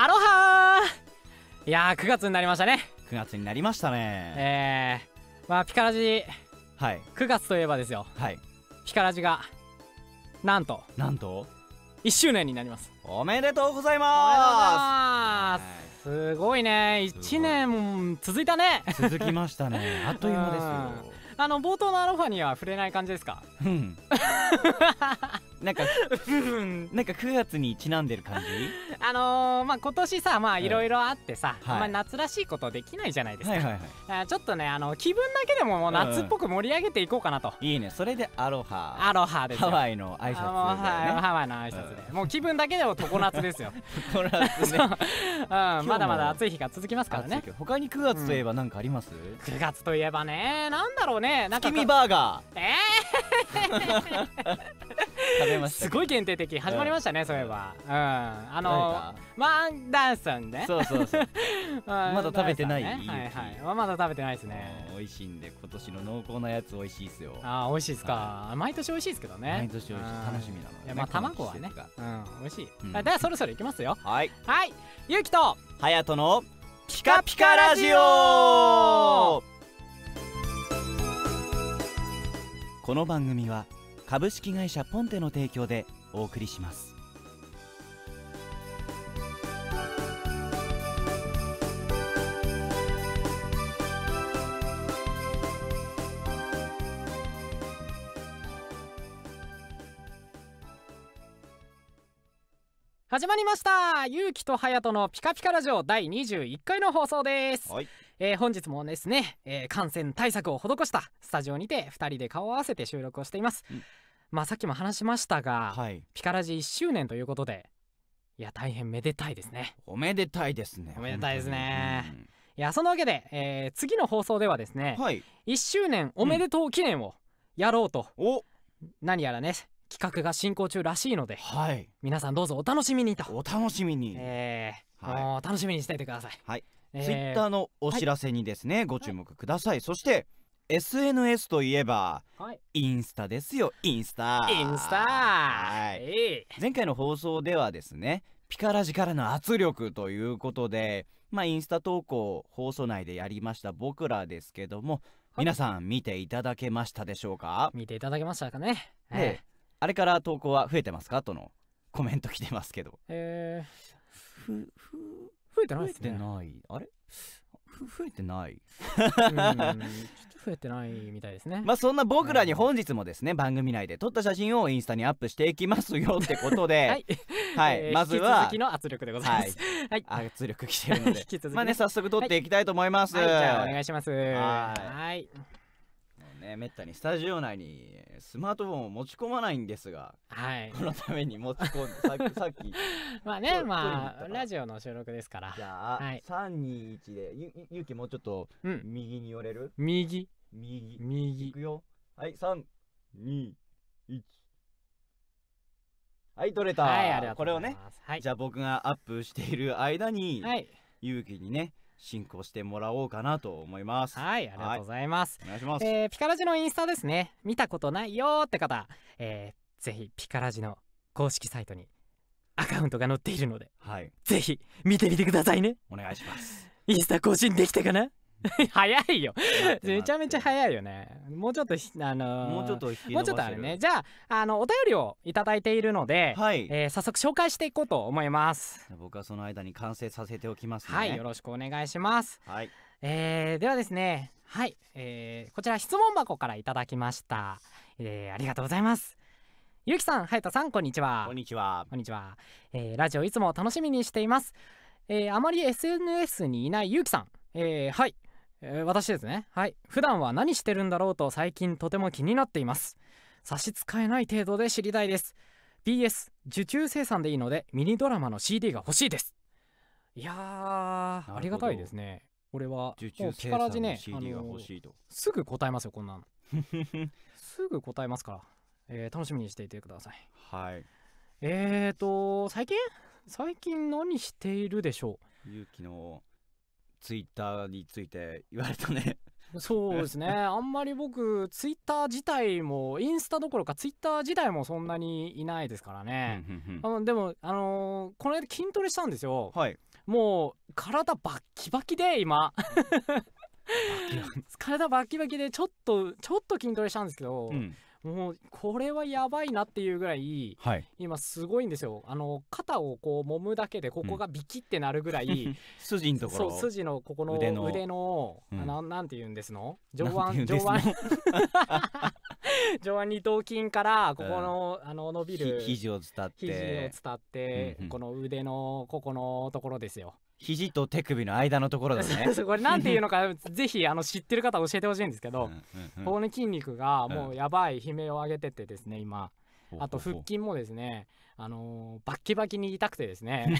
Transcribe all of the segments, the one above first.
アロハいやー9月になりましたね9月になりましたねえー、まあピカラジはい9月といえばですよはいピカラジがなんとなんと1周年になりますおめでとうございますすごいね1年続いたね続きましたね あっという間ですよあの冒頭のアロファには触れない感じですかうん なんかなんか9月にちなんでる感じ あのー、まあ今年さまあいろいろあってさ、はい、まあ夏らしいことできないじゃないですか、はいはいはい、ちょっとねあの気分だけでももう夏っぽく盛り上げていこうかなと、うん、いいねそれでアロハアロハですハワイの挨拶で、ね、ハワイの挨拶で、うん、もう気分だけでも常夏ですよ 常夏ね うん、まだまだ暑い日が続きますからね他に9月といえば何かあります、うん、9月といえばねなんだろうねなんか月見バーガーええー食べましたすごい限定的始まりましたね、そういえばうんあのワンダンさんねそうそうそう まだ食べてない、ね、はいはいまだ食べてないですね美味しいんで今年の濃厚なやつ美味しいっすよあ美味しいっすか、はい、毎年美味しいですけどね毎年美味しい楽しみなの、ね、いやまあ卵はねうん美味しい、うん、だそろそろいきますよはいはいゆうきとはやとのピカピカラジオこの番組は「株式会社ポンテの提供でお送りします始まりました勇気と隼人のピカピカラジオ第21回の放送です、はいえー、本日もですね、えー、感染対策を施したスタジオにて2人で顔を合わせて収録をしています、うん、まあさっきも話しましたが、はい、ピカラジ1周年ということでいや大変めでたいですねおめでたいですねおめでたいですね、うん、いやそのわけで、えー、次の放送ではですね、はい、1周年おめでとう記念をやろうと、うん、何やらね企画が進行中らしいので、はい、皆さんどうぞお楽しみにとお楽しみにえーはい、楽しみにしていてください、はいえー、ツイッターのお知らせにですね、はい、ご注目ください、はい、そして SNS といえば、はい、インスタですよインスタインスタはい、えー、前回の放送ではですねピカラジからの圧力ということでまあインスタ投稿放送内でやりました僕らですけども、皆さん見ていただけましたでしょうか見ていただけましたかね、えー、あれから投稿は増えてますかとのコメント来てますけどえーふふ増えてないですね増えてないあれ増えてないちょっと増えてないみたいですねまあそんな僕らに本日もですね、番組内で撮った写真をインスタにアップしていきますよってことではい、はい、えー、まずは引きの圧力でございます、はい、はい、圧力きてるので、ね、まあね早速撮っていきたいと思います、はい、じゃあお願いしますはいめったにスタジオ内にスマートフォンを持ち込まないんですが、はい、このために持ち込んでさっき さっきまあねまあラジオの収録ですからじゃあ、はい、321でゆゆうきもうちょっと右に寄れる、うん、右右右いくよはい321はい取れた、はい、これをね、はい、じゃあ僕がアップしている間に、はい、勇気にね進行してもらおうかなと思いますはいありがとうございます、はい、お願いします、えー、ピカラジのインスタですね見たことないよって方、えー、ぜひピカラジの公式サイトにアカウントが載っているので、はい、ぜひ見てみてくださいねお願いしますインスタ更新できたかな 早いよめちゃめちゃ早いよねもうちょっとあのー、もうちょっともうちょっとあるねじゃああのお便りをいただいているので、はい、えー、早速紹介していこうと思います僕はその間に完成させておきます、ね、はいよろしくお願いしますはい、えー、ではですねはい、えー、こちら質問箱からいただきました、えー、ありがとうございますゆうきさん、はやたさん、こんにちは。こんにちは。こんにちは。えー、ラジオいつも楽しみにしています。えー、あまり SNS にいないゆうきさん。えー、はい。えー、私ですねはい普段は何してるんだろうと最近とても気になっています差し支えない程度で知りたいです PS 受注生産でいいのでミニドラマの CD が欲しいですいやーありがたいですね俺は受注生産の CD が欲しいと、ね、すぐ答えますよこんなの すぐ答えますから、えー、楽しみにしていてくださいはいえーと最近最近何しているでしょう勇気のツイッターについて言われたねそうですねあんまり僕ツイッター自体もインスタどころかツイッター自体もそんなにいないですからねあでもあのー、この間筋トレしたんですよ、はい、もう体バッキバキで今 体バキバキでちょっとちょっと筋トレしたんですけど、うん、もうこれはやばいなっていうぐらい、はい、今すごいんですよあの肩をこう揉むだけでここがビキってなるぐらい、うん、筋のところそう筋のここの腕の腕の、うん、ななんて言うんですの 上腕上腕 上腕二頭筋からここのうん、あの伸びる肘を伝って肘を伝って、うんうん、この腕のここのところですよ肘と手首の間のところですね これなんていうのか ぜひあの知ってる方教えてほしいんですけど、うんうん、ここの筋肉がもうやばい悲鳴を上げててですね今、あと腹筋もですねあのー、バッキバキに痛くてですね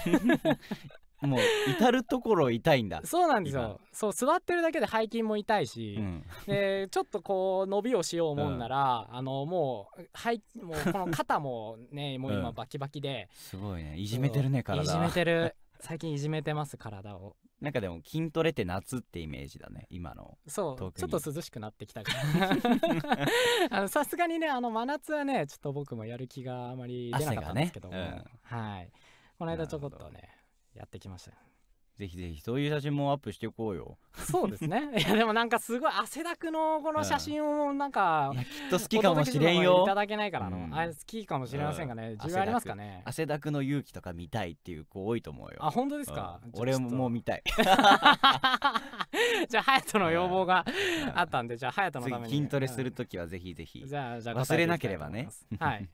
もう至る所痛いんだそうなんですよそう座ってるだけで背筋も痛いし、うん、でちょっとこう伸びをしようもんなら、うん、あのもう背もうこの肩もねもう今バキバキで、すごいねいじめてるね体いじめてる最近いじめてます体をなんかでも筋トレって夏ってイメージだね今のそうちょっと涼しくなってきたから さすがにねあの真夏はねちょっと僕もやる気があまり出なかったんですけども、ねうん、はいこの間ちょこっとねやってきましたぜひぜひそういう写真もアップしていこうよ。そうですね。いやでもなんかすごい汗だくのこの写真をなんか、うん、きっと好きかもしれんよ。いただけないからの、うん、あ好きかもしれませんがね。自、分、ありますかね。汗だくの勇気とか見たいっていう子多いと思うよ。あ本当ですか。うん、俺ももう見たい。じゃあ隼人の要望があったんでじゃあ隼人のために筋トレするときはぜひぜひ。じゃあじゃあ忘れなければね。はい。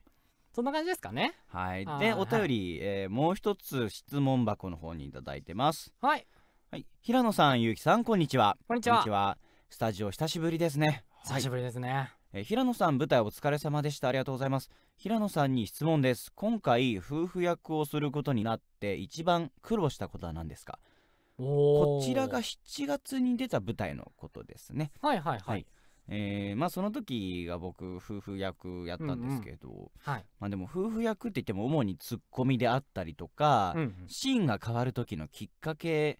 そんな感じですかねはいでお便り、えー、もう一つ質問箱の方に頂いてますはい、はい、平野さんゆうきさんこんにちはこんにちはスタジオ久しぶりですね久しぶりですね、はいえ平野さん舞台お疲れ様でしたありがとうございます平野さんに質問です今回夫婦役をすることになって一番苦労したことは何ですかこちらが7月に出た舞台のことですねはいはいはい、はい、えー、まあその時が僕夫婦役やったんですけど、うんうん、はい、まあでも夫婦役って言っても主にツッコミであったりとか、うんうん、シーンが変わる時のきっかけ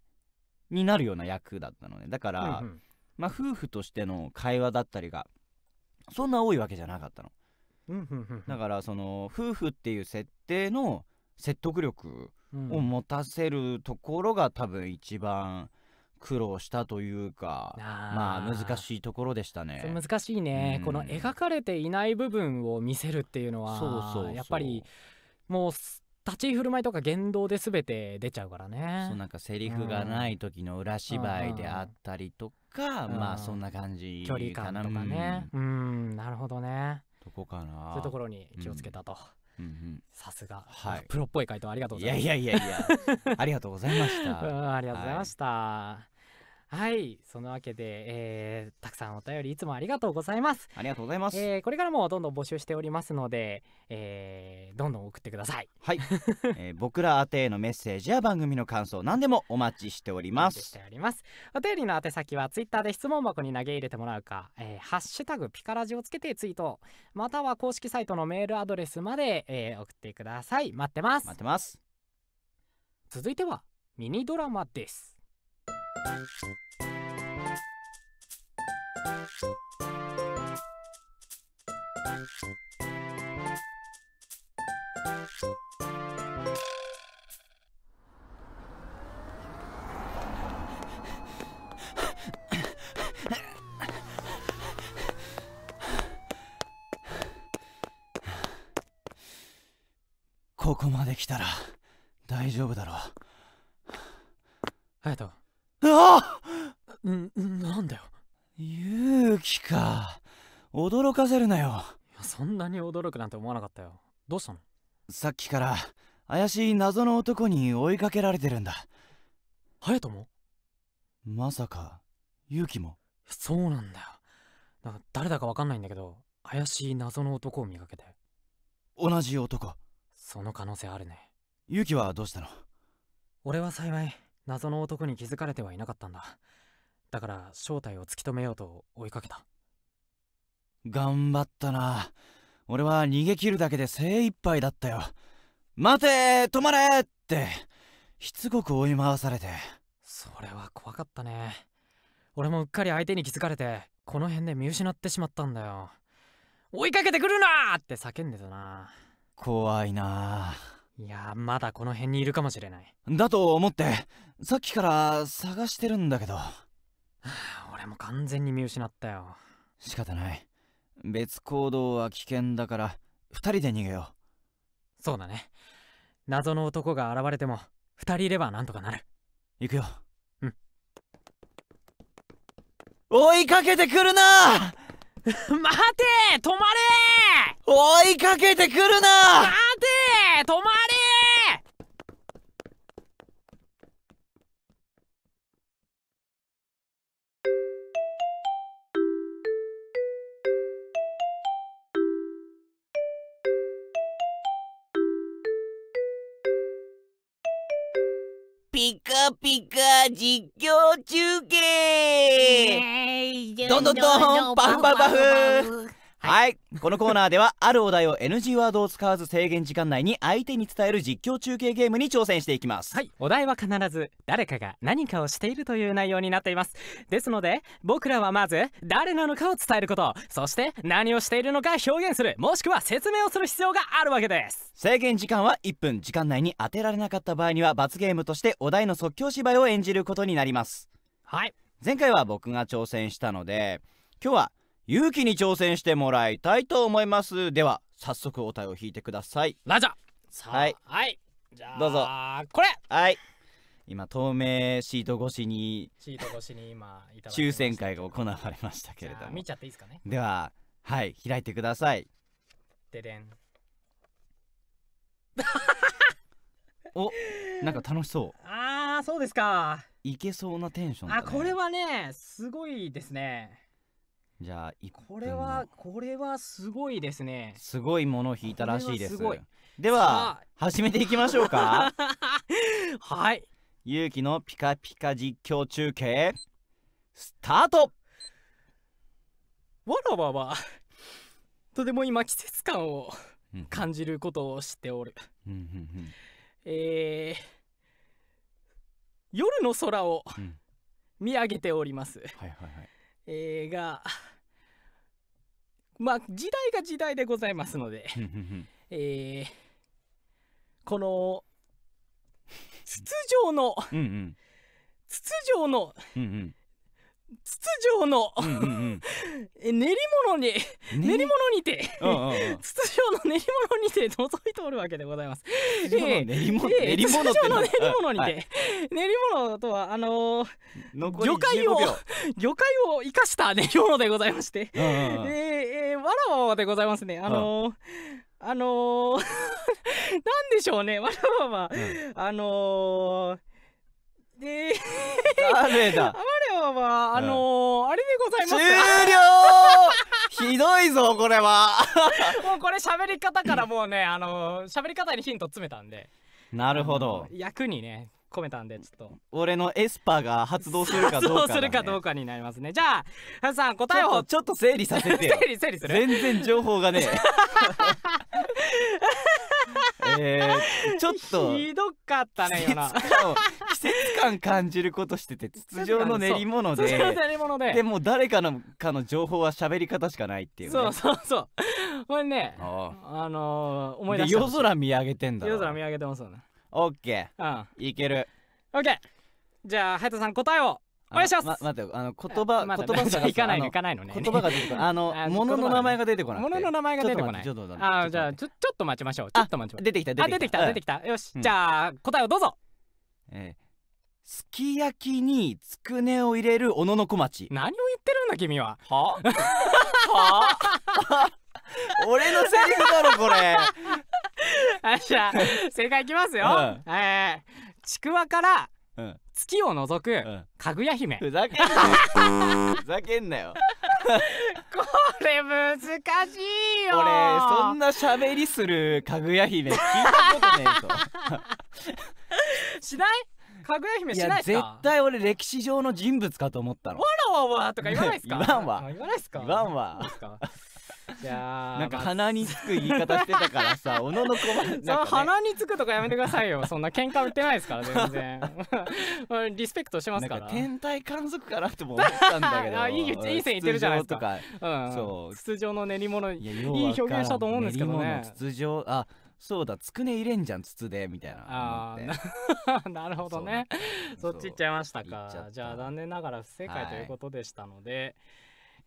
になるような役だったので、ね、だから、うんうん、まあ夫婦としての会話だったりがそんな多いわけじゃなかったの。だからその夫婦っていう設定の説得力を持たせるところが多分一番苦労したというかまあ難しいところでしたね難しいね、うん、この描かれていない部分を見せるっていうのはそそううやっぱりもう立ち振る舞いとか言動で全て出ちゃうからねそうなんかセリフがない時の裏芝居であったりとか、うん、まあそんな感じ距離感とかねうん、なるほどねどこかなそういうところに気をつけたと。うんさすが、はい、プロっぽい回答ありがとうございますいやいやいやいやありがとうございましたありがとうございました、は いはい、そのわけで、えー、たくさんお便りいつもありがとうございます。ありがとうございます。えー、これからもどんどん募集しておりますので、えー、どんどん送ってください。はい、えー、僕ら宛てのメッセージや番組の感想、何でもお待ちしております。しております。お便りの宛先はツイッターで質問箱に投げ入れてもらうか、えー、ハッシュタグピカラジをつけてツイート、または公式サイトのメールアドレスまで、えー、送ってください。待ってます。待ってます。続いてはミニドラマです。ここまで来たら大丈夫だろう隼人ああんなんだよ勇気か驚かせるなよそんなに驚くなんて思わなかったよどうしたのさっきから怪しい謎の男に追いかけられてるんだ隼人もまさか勇気もそうなんだよだから誰だか分かんないんだけど怪しい謎の男を見かけて同じ男その可能性あるね勇気はどうしたの俺は幸い謎の男に気づかれてはいなかったんだだから正体を突き止めようと追いかけた頑張ったな俺は逃げ切るだけで精一杯だったよ待て止まれってしつこく追い回されてそれは怖かったね俺もうっかり相手に気づかれてこの辺で見失ってしまったんだよ追いかけてくるなって叫んでたな怖いないやまだこの辺にいるかもしれないだと思ってさっきから探してるんだけど 俺も完全に見失ったよ仕方ない別行動は危険だから2人で逃げようそうだね謎の男が現れても2人いればなんとかなる行くようん追いかけてくるな 待て止まれ追いかけてくるな待て止まれピカピカ実況中継どんどんどんパフパフパフはい、このコーナーではあるお題を NG ワードを使わず制限時間内に相手に伝える実況中継ゲームに挑戦していきますはいお題は必ず誰かが何かをしているという内容になっていますですので僕らはまず誰なのかを伝えることそして何をしているのか表現するもしくは説明をする必要があるわけです制限時間は1分時間内に当てられなかった場合には罰ゲームとしてお題の即興芝居を演じることになりますはい前回は僕が挑戦したので今日は勇気に挑戦してもらいたいと思いますでは早速お題を引いてくださいラジャはいはいじゃあどうぞこれはい今透明シート越しにシート越しに今抽選会が行われましたけれども見ちゃっていいですかねでははい開いてくださいででん おなんか楽しそうああそうですかいけそうなテンション、ね、あこれはねすごいですねじゃあこれはこれはすごいですねすごいものを引いたらしいですでは始めていきましょうか はい勇気のピカピカ実況中継スタートわらわはとても今季節感を感じることをしておる、えー、夜の空を見上げております、はいはいはいえー、が、まあ、時代が時代でございますので、えー、この、筒状の、筒状の、うんうん筒状の、練り物に、練り物にて 筒状の練り物にて覗いておるわけでございます。筒状の練り物、練り物にて、練り物とはあの魚介を 魚介を生かした練り物でございまして、わらわわでございますね。あのあの何なんでしょうね、わらわは、あのえー、誰だ我 は、まあ、あのー、あれでございます終了 ひどいぞこれは もうこれ喋り方からもうねあの喋、ー、り方にヒント詰めたんでなるほど役にね込めたんでちょっと俺のエスパーが発動するかどうか、ね、発動するかどうかになりますねじゃあハさん答えをちょっと整理させて整理整理する全然情報がねえー、ちょっとひどかったねよ今節感感じることしてて筒状の練り物で練り物ででも誰かのかの情報は喋り方しかないっていう、ね、そうそうそうこれねあのー、思い出し夜空見上げてんだ夜空見上げてますよねオッケー、うん、いけるオッケーじゃあ隼人さん答えをお願いします、待ってあの言葉、言葉が行かないのいかないのね言葉が出てこないあの 物の名前が出てこない物の名前が出てこないあじゃあちょちょっと待ちましょうちょっと待ちましょう出てきた出てきた出てきたよし、じゃあ答えをどうぞえすき焼きにつくねを入れる小野の小町何を言ってるんだ君はは は俺のセリフだろこれじゃあ正解いきますよ、うん、えー、ちくわから月を除く、うん、かぐや姫ふざけんなよふざけんなよこれ難しいよ俺そんな喋りするかぐや姫聞いたことねえぞしないかぐや姫しないですかいや絶対俺歴史上の人物かと思ったのわらわわとか言わないですか言わんわ言わないですか言わんわいやなんか鼻につく言い方してたからさ、おののこま、ね、鼻につくとかやめてくださいよ。そんな喧嘩売ってないですから全然。リスペクトしますから。天体観測かなとも思ったんだけど。あいいいい線いってるじゃないですか。かうん、そう。筒状の練り物いい表現したと思うんですけどね。筒状あそうだつくね入れんじゃん筒でみたいなああ なるほどねそっち行っちゃいましたかじゃあ残念ながら不正解ということでしたので、はい、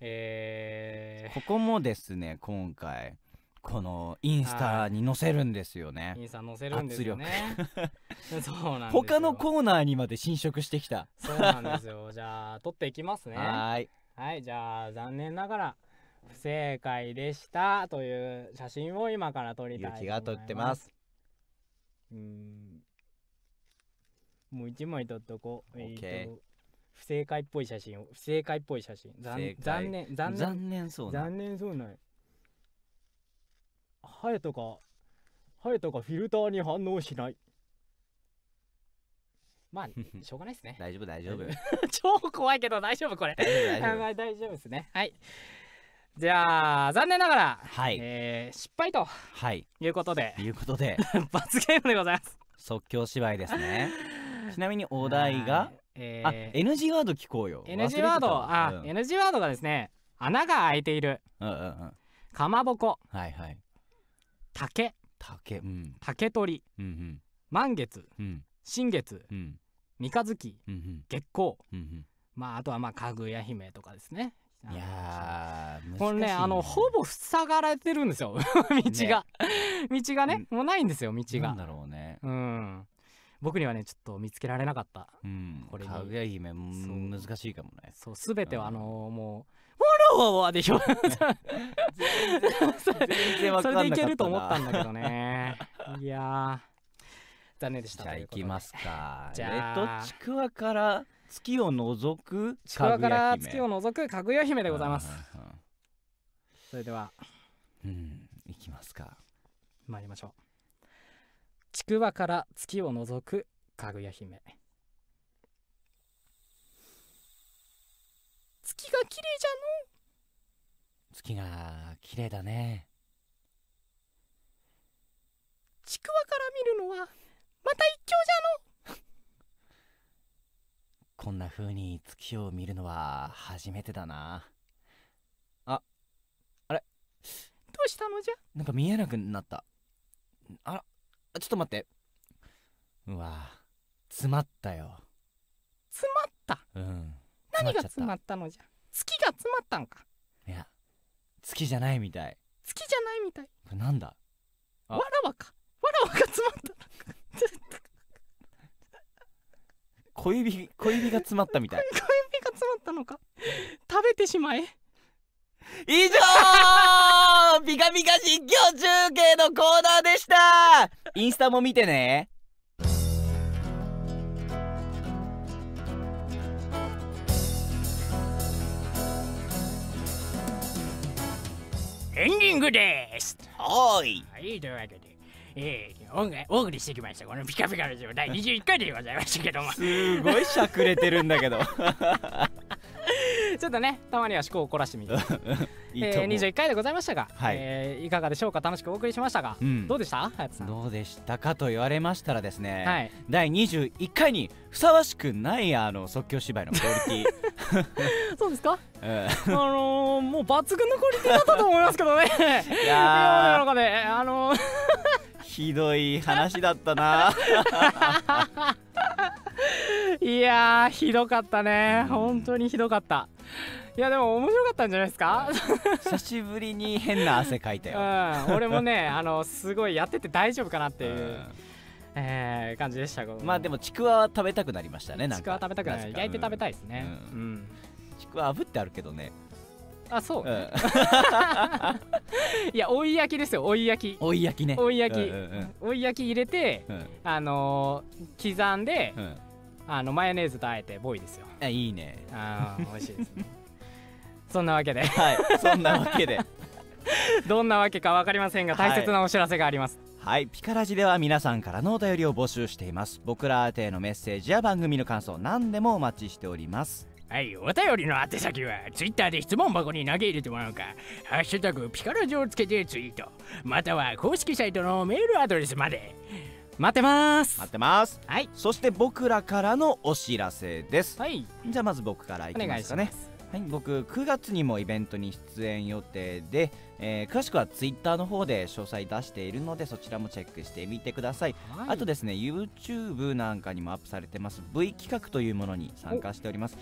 えー、ここもですね今回このインスタに載せるんですよね。インスタ載せるんですよね。そうなん他のコーナーにまで侵食してきた。そうなんですよ。じゃあ取っていきますね。はい。はい、じゃあ残念ながら不正解でしたという写真を今から撮りたいと思います。が撮ってます。うん。もう一枚撮っとこう。えー、と不正解っぽい写真を不正解っぽい写真。残残念残念残念そうな。残念そうない。ハエとかハエとかフィルターに反応しない。まあ、しょうがないですね。大丈夫、大丈夫。超怖いけど大丈夫、これ。大丈夫、大丈夫。で すね。はい。じゃあ残念ながら、はいえー、失敗とはいいうことでいうことで 罰ゲームでございます即興芝居ですね ちなみにお題が、えー、あ NG ワード聞こうよ NG ワードあ、うん、NG ワードがですね穴が開いている、うんうんうん、かまぼこ、はいはい、竹竹、うん、竹取うんうん、満月、うん、新月、うん、三日月、うんうん、月光、うんうん、まああとはまあかぐや姫とかですねいやー、これね、あの、ほぼ塞がれてるんですよ。道が、ね。道がね、もうないんですよ、道が。なんだろうね。うん。僕にはね、ちょっと見つけられなかった。うん。これかぐや姫、難しいかもね。そう、すべては、あのー、もう、フォロワーで表全然わかんなかったそれでいけると思ったんだけどね。いやー。残念でした。じゃあ行きますか。じゃあ、えっと、ちくわから。月を除くちくわから月を除くかぐや姫でございますそれではうんいきますか参りましょうちくわから月を除くかぐや姫月が綺麗じゃの月が綺麗だねちくわから見るのはまた一興じゃのこんな風に月を見るのは初めてだな。あ、あれどうしたのじゃなんか見えなくなった。あら、ちょっと待って。うわ詰まったよ。詰まったうん。何が詰まったのじゃ月が詰まったんかいや、月じゃないみたい。月じゃないみたい。これなんだわらわか。わらわが詰まった。小指小指が詰まったみたい 小指が詰まったのか食べてしまえ以上ピ カピカ実況中継のコーナーでしたインスタも見てねエンディングですはいはいというわけでえー、おんお送りしてきましたこのピカピカのジオ第21回でございましたけどもすごいしゃくれてるんだけどちょっとねたまには思考を凝らしてみて いいえー、21回でございましたが、はいえー、いかがでしょうか楽しくお送りしましたが、うん、どうでしたどうでしたかと言われましたらですね、はい、第21回にふさわしくないあの即興芝居のクオリティ そうですか、うん、あのー、もう抜群のクオリティだったと思いますけどね いやー世の中であのーひどい話だったな いやひどかったね本当にひどかったいやでも面白かったんじゃないですか久しぶりに変な汗かいたよ、うん、俺もねあのすごいやってて大丈夫かなっていう、うん、えー、感じでしたまあでもちくわは食べたくなりましたねちくわ食べたくなり焼いて食べたいですね、うん、うん、ちくわ炙ってあるけどねあそう、うん、いや追い焼きですよ追い焼き追い焼きね追い焼き、うんうん追い焼き入れて、うん、あのー、刻んで、うん、あのマヨネーズとあえてボイですよあいいねあ美味しいですね そんなわけではいそんなわけで どんなわけか分かりませんが大切なお知らせがあります、はいはい、ピカラジでは皆さんからのお便りを募集しています。僕ら宛てのメッセージや番組の感想、何でもお待ちしております。はい、お便りの宛先はツイッターで質問箱に投げ入れてもらうか、ハッシュタグピカラジをつけてツイート、または公式サイトのメールアドレスまで。待ってます待ってますはいそして僕らからのお知らせですはいじゃあまず僕からいきますかねはい、僕9月にもイベントに出演予定で、えー、詳しくはツイッターの方で詳細出しているのでそちらもチェックしてみてください、はい、あとですね YouTube なんかにもアップされてます V 企画というものに参加しております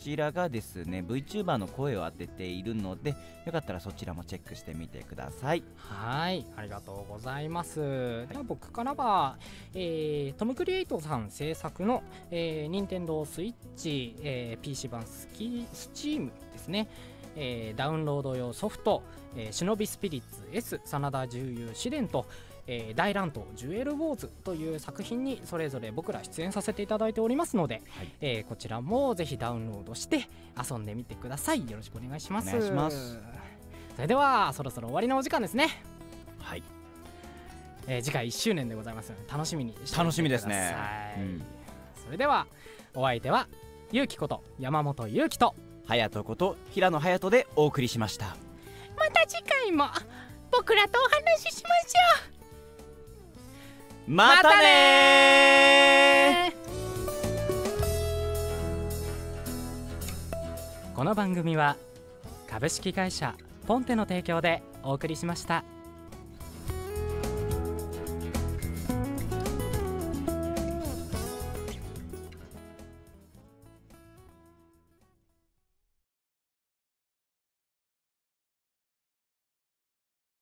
ちらがですね VTuber の声を当てているのでよかったらそちらもチェックしてみてくださいはいありがとうございます、はい、では僕からは、えー、トム・クリエイトさん制作の、任天堂スイッチ、PC 版スキースチームですねえー、ダウンロード用ソフト、えー、忍びスピリッツ S 真田重優試練と、えー、大乱闘ジュエルウォーズという作品にそれぞれ僕ら出演させていただいておりますので、はい、えー、こちらもぜひダウンロードして遊んでみてくださいよろしくお願いしますそれではそろそろ終わりのお時間ですねはい、えー、次回1周年でございます楽しみにして楽しみですね、うん、それではお相手はゆうきこと山本ゆうきと隼人こと平野隼人でお送りしましたまた次回も僕らとお話ししましょうまたねこの番組は株式会社ポンテの提供でお送りしました。